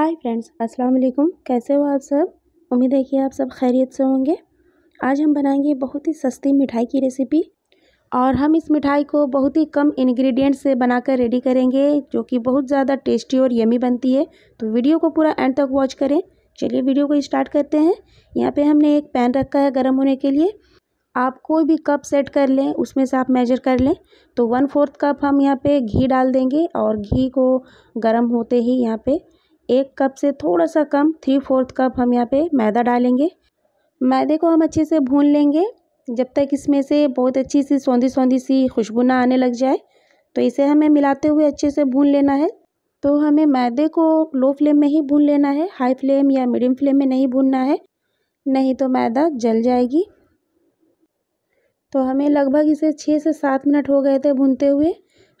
hi friends अस्सलाम वालेकुम कैसे हो आप सब उम्मीद है कि आप सब खैरियत से होंगे आज हम बनाएंगे बहुत ही सस्ती मिठाई की रेसिपी और हम इस मिठाई को बहुत ही कम इंग्रेडिएंट से बनाकर रेडी करेंगे जो कि बहुत ज़्यादा टेस्टी और यमी बनती है तो वीडियो को पूरा एंड तक वॉच करें चलिए वीडियो को स्टार्ट करते हैं यहाँ पर हमने एक पैन रखा है गर्म होने के लिए आप कोई भी कप सेट कर लें उसमें से आप मेजर कर लें तो वन फोर्थ कप हम यहाँ पे घी डाल देंगे और घी को गर्म होते ही यहाँ पे एक कप से थोड़ा सा कम थ्री फोर्थ कप हम यहाँ पे मैदा डालेंगे मैदे को हम अच्छे से भून लेंगे जब तक इसमें से बहुत अच्छी सी सौंधी सौंधी सी खुशबू ना आने लग जाए तो इसे हमें मिलाते हुए अच्छे से भून लेना है तो हमें मैदे को लो फ्लेम में ही भून लेना है हाई फ्लेम या मीडियम फ्लेम में नहीं भूनना है नहीं तो मैदा जल जाएगी तो हमें लगभग इसे छः से सात मिनट हो गए थे भूनते हुए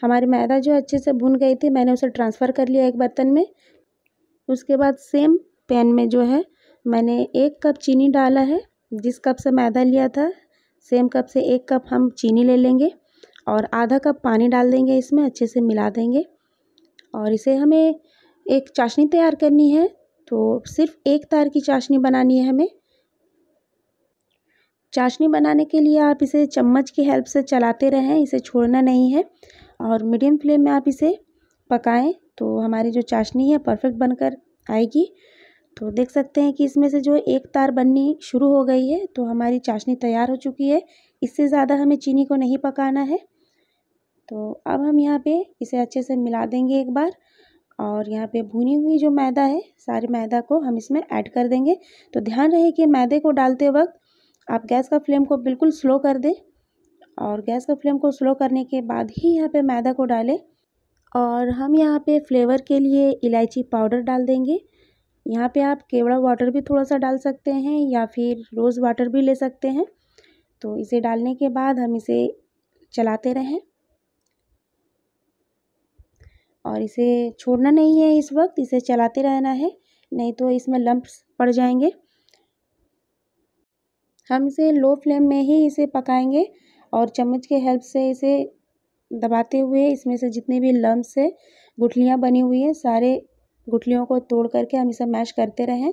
हमारी मैदा जो अच्छे से भून गई थी मैंने उसे ट्रांसफ़र कर लिया एक बर्तन में उसके बाद सेम पैन में जो है मैंने एक कप चीनी डाला है जिस कप से मैदा लिया था सेम कप से एक कप हम चीनी ले लेंगे और आधा कप पानी डाल देंगे इसमें अच्छे से मिला देंगे और इसे हमें एक चाशनी तैयार करनी है तो सिर्फ एक तार की चाशनी बनानी है हमें चाशनी बनाने के लिए आप इसे चम्मच की हेल्प से चलाते रहें इसे छोड़ना नहीं है और मीडियम फ्लेम में आप इसे पकाएं तो हमारी जो चाशनी है परफेक्ट बनकर आएगी तो देख सकते हैं कि इसमें से जो एक तार बननी शुरू हो गई है तो हमारी चाशनी तैयार हो चुकी है इससे ज़्यादा हमें चीनी को नहीं पकाना है तो अब हम यहाँ पे इसे अच्छे से मिला देंगे एक बार और यहाँ पे भुनी हुई जो मैदा है सारे मैदा को हम इसमें ऐड कर देंगे तो ध्यान रहे कि मैदे को डालते वक्त आप गैस का फ्लेम को बिल्कुल स्लो कर दें और गैस का फ्लेम को स्लो करने के बाद ही यहाँ पर मैदा को डालें और हम यहाँ पे फ्लेवर के लिए इलायची पाउडर डाल देंगे यहाँ पे आप केवड़ा वाटर भी थोड़ा सा डाल सकते हैं या फिर रोज़ वाटर भी ले सकते हैं तो इसे डालने के बाद हम इसे चलाते रहें और इसे छोड़ना नहीं है इस वक्त इसे चलाते रहना है नहीं तो इसमें लम्ब्स पड़ जाएंगे हम इसे लो फ्लेम में ही इसे पकाएंगे और चम्मच के हेल्प से इसे दबाते हुए इसमें से जितने भी लम्ब है गुठलियाँ बनी हुई हैं सारे गुठलियों को तोड़ करके हम इसे मैश करते रहें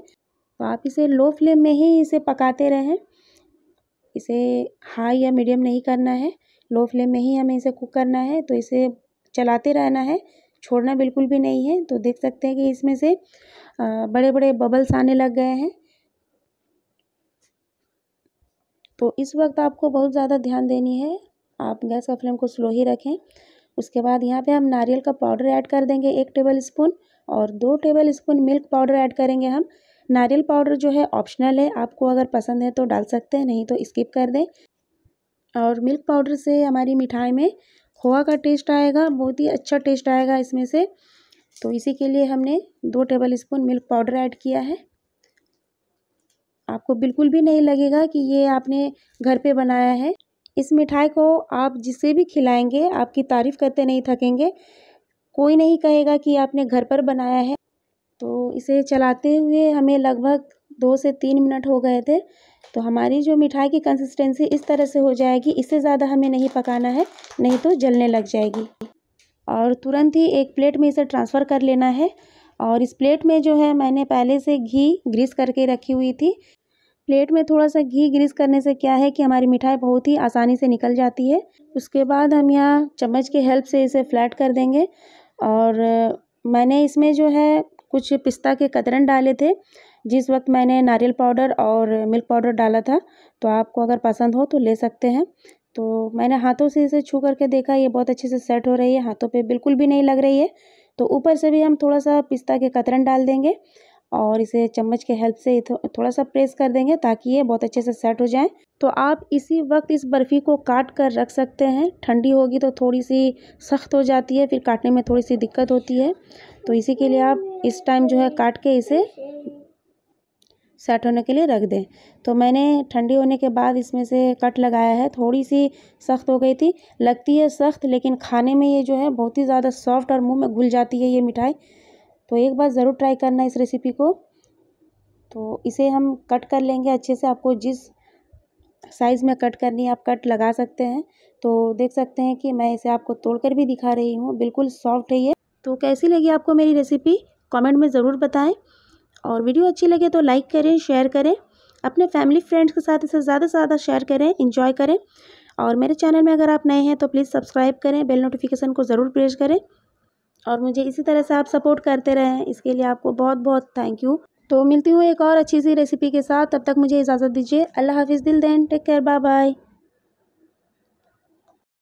तो आप इसे लो फ्लेम में ही इसे पकाते रहें इसे हाई या मीडियम नहीं करना है लो फ्लेम में ही हमें इसे कुक करना है तो इसे चलाते रहना है छोड़ना बिल्कुल भी नहीं है तो देख सकते हैं कि इसमें से बड़े बड़े बबल्स आने लग गए हैं तो इस वक्त आपको बहुत ज़्यादा ध्यान देनी है आप गैस का फ्लेम को स्लो ही रखें उसके बाद यहाँ पे हम नारियल का पाउडर ऐड कर देंगे एक टेबल स्पून और दो tablespoon milk powder add करेंगे हम नारियल पाउडर जो है ऑप्शनल है आपको अगर पसंद है तो डाल सकते हैं नहीं तो स्किप कर दें और मिल्क पाउडर से हमारी मिठाई में खोआ का टेस्ट आएगा बहुत ही अच्छा टेस्ट आएगा इसमें से तो इसी के लिए हमने दो tablespoon milk powder add किया है आपको बिल्कुल भी नहीं लगेगा कि ये आपने घर पे बनाया है इस मिठाई को आप जिसे भी खिलाएंगे आपकी तारीफ़ करते नहीं थकेंगे कोई नहीं कहेगा कि आपने घर पर बनाया है तो इसे चलाते हुए हमें लगभग दो से तीन मिनट हो गए थे तो हमारी जो मिठाई की कंसिस्टेंसी इस तरह से हो जाएगी इससे ज़्यादा हमें नहीं पकाना है नहीं तो जलने लग जाएगी और तुरंत ही एक प्लेट में इसे ट्रांसफ़र कर लेना है और इस प्लेट में जो है मैंने पहले से घी ग्रीस करके रखी हुई थी प्लेट में थोड़ा सा घी ग्रीस करने से क्या है कि हमारी मिठाई बहुत ही आसानी से निकल जाती है उसके बाद हम यहाँ चम्मच के हेल्प से इसे फ्लैट कर देंगे और मैंने इसमें जो है कुछ पिस्ता के कतरन डाले थे जिस वक्त मैंने नारियल पाउडर और मिल्क पाउडर डाला था तो आपको अगर पसंद हो तो ले सकते हैं तो मैंने हाथों से इसे छू करके देखा ये बहुत अच्छे से सेट हो रही है हाथों पे बिल्कुल भी नहीं लग रही है तो ऊपर से भी हम थोड़ा सा पिस्ता के कतरन डाल देंगे और इसे चम्मच के हेल्प से थोड़ा सा प्रेस कर देंगे ताकि ये बहुत अच्छे से सेट हो जाए तो आप इसी वक्त इस बर्फ़ी को काट कर रख सकते हैं ठंडी होगी तो थोड़ी सी सख्त हो जाती है फिर काटने में थोड़ी सी दिक्कत होती है तो इसी के लिए आप इस टाइम जो है काट के इसे सेट होने के लिए रख दें तो मैंने ठंडी होने के बाद इसमें से कट लगाया है थोड़ी सी सख्त हो गई थी लगती है सख्त लेकिन खाने में ये जो है बहुत ही ज़्यादा सॉफ्ट और मुंह में घुल जाती है ये मिठाई तो एक बार ज़रूर ट्राई करना इस रेसिपी को तो इसे हम कट कर लेंगे अच्छे से आपको जिस साइज़ में कट करनी है आप कट लगा सकते हैं तो देख सकते हैं कि मैं इसे आपको तोड़कर भी दिखा रही हूँ बिल्कुल सॉफ्ट है ये तो कैसी लगी आपको मेरी रेसिपी कमेंट में ज़रूर बताएं और वीडियो अच्छी लगे तो लाइक करें शेयर करें अपने फैमिली फ्रेंड्स के साथ इसे ज़्यादा से ज़्यादा शेयर करें इंजॉय करें और मेरे चैनल में अगर आप नए हैं तो प्लीज़ सब्सक्राइब करें बेल नोटिफिकेशन को ज़रूर प्रेस करें और मुझे इसी तरह से आप सपोर्ट करते रहें इसके लिए आपको बहुत बहुत थैंक यू तो मिलती हूँ एक और अच्छी सी रेसिपी के साथ तब तक मुझे इजाज़त दीजिए अल्लाह हाफिज़ दिल दें टेक केयर बाय बाय